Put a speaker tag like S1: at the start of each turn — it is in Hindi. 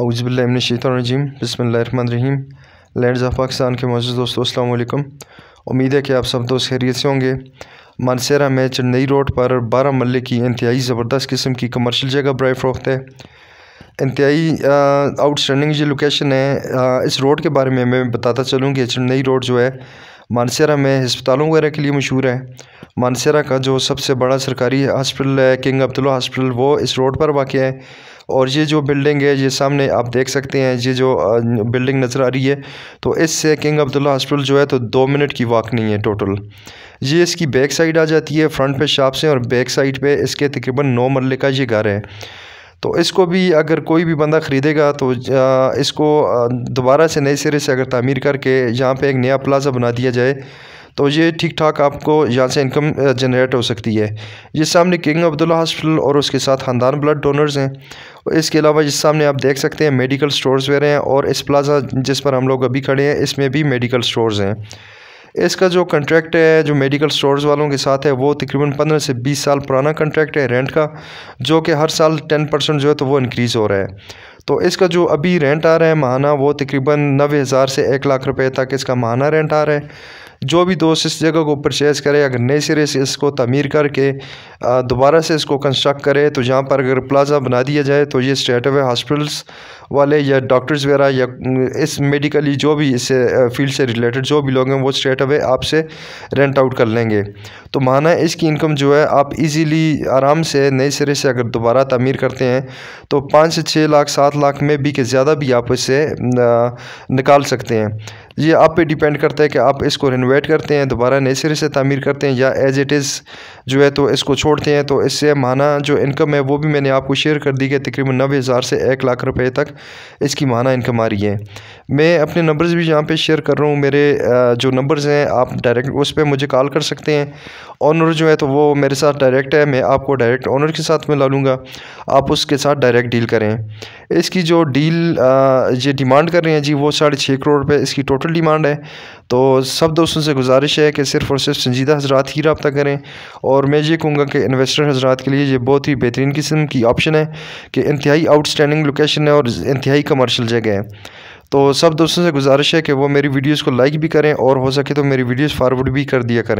S1: अउज़बिल्लिमिनशीतरजीम बसमीम लैंड ऑफ पाकिस्तान के मौजूद दोस्तों अल्लाम उम्मीद है कि आप सब दोस्त खैरियत से होंगे मानसेरा में चेन्नई रोड पर बारह मल्ले की इंतहाई ज़बरदस्त किस्म की कमर्शल जगह ब्राई फरोख्त है इंतहाई आउटस्टैंडिंग जो लोकेशन है आ, इस रोड के बारे में मैं बताता चलूँ कि चेन्नई रोड जो है मानसेरा में हस्पतालों वगैरह के लिए मशहूर है मानसेरा का जो सबसे बड़ा सरकारी हॉस्पिटल है किंग अब्दुल्ला हॉस्पिटल वो इस रोड पर वाक़ है और ये जो बिल्डिंग है ये सामने आप देख सकते हैं ये जो बिल्डिंग नज़र आ रही है तो इससे किंग अब्दुल्ला हॉस्पिटल जो है तो दो मिनट की वॉक नहीं है टोटल ये इसकी बैक साइड आ जाती है फ्रंट पे शॉप्स हैं और बैक साइड पे इसके तकरीबन नौ मरले का ये घर है तो इसको भी अगर कोई भी बंदा ख़रीदेगा तो इसको दोबारा से नए सिरे से अगर तमीर करके यहाँ पर एक नया प्लाजा बना दिया जाए तो ये ठीक ठाक आपको यहाँ से इनकम जनरेट हो सकती है ये सामने किंग अब्दुल्ला हॉस्पिटल और उसके साथ खानदान ब्लड डोनर्स हैं और इसके अलावा जिस सामने आप देख सकते हैं मेडिकल स्टोर्स वगैरह हैं और इस प्लाजा जिस पर हम लोग अभी खड़े हैं इसमें भी मेडिकल स्टोर्स हैं इसका जो कंट्रैक्ट है जो मेडिकल स्टोर्स वालों के साथ है वो तकरीबन पंद्रह से बीस साल पुराना कंट्रैक्ट है रेंट का जो कि हर साल टेन परसेंट जो है तो वो इनक्रीज़ हो रहा है तो इसका जो अभी रेंट आ रहा है महाना वो तकरीबन नबे हज़ार से एक लाख रुपए तक इसका महाना रेंट आ रहा है जो भी दोस्त इस जगह को परचेज़ करे अगर नए सिरे से इसको तमीर करके दोबारा से इसको कंस्ट्रक्ट करे तो यहाँ पर अगर प्लाजा बना दिया जाए तो ये स्ट्रेट अवे हॉस्पिटल्स वाले या डॉक्टर्स वगैरह या इस मेडिकली जो भी इस फील्ड से रिलेटेड जो भी लोग हैं वो स्ट्रेट अवे आपसे रेंट आउट कर लेंगे तो माना इसकी इनकम जो है आप इजीली आराम से नए सिरे से अगर दोबारा तमीर करते हैं तो पाँच से छः लाख सात लाख में भी के ज़्यादा भी आप इससे निकाल सकते हैं ये आप पे डिपेंड करता है कि आप इसको रिनोवेट करते हैं दोबारा नए सिरे से तमीर करते हैं या एज इट इज़ जो है तो इसको छोड़ते हैं तो इससे माना जो इनकम है वो भी मैंने आपको शेयर कर दी कि तकरीबन नबे हज़ार से एक लाख रुपए तक इसकी माना इनकम आ रही है मैं अपने नंबर्स भी यहाँ पे शेयर कर रहा हूँ मेरे जो नंबर्स हैं आप डायरेक्ट उस पर मुझे कॉल कर सकते हैं ऑनर जो है तो वो मेरे साथ डायरेक्ट है मैं आपको डायरेक्ट ऑनर के साथ मिला लूँगा आप उसके साथ डायरेक्ट डील करें इसकी जो डील ये डिमांड कर रहे हैं जी वो साढ़े छः करोड़ रुपये इसकी टोटल डिमांड है तो सब दोस्तों से गुजारिश है कि सिर्फ और सिर्फ संजीदा हजरात ही रबता करें और मैं ये कहूँगा कि इन्वेस्टर हजरात के लिए ये बहुत ही बेहतरीन किस्म की ऑप्शन है कि इंतहाई आउटस्टैंडिंग लोकेशन है और इंतहाई कमर्शल जगह है तो सब दोस्तों से गुजारिश है कि वो मेरी वीडियोज़ को लाइक भी करें और हो सके तो मेरी वीडियोज़ फारवर्ड भी कर दिया करें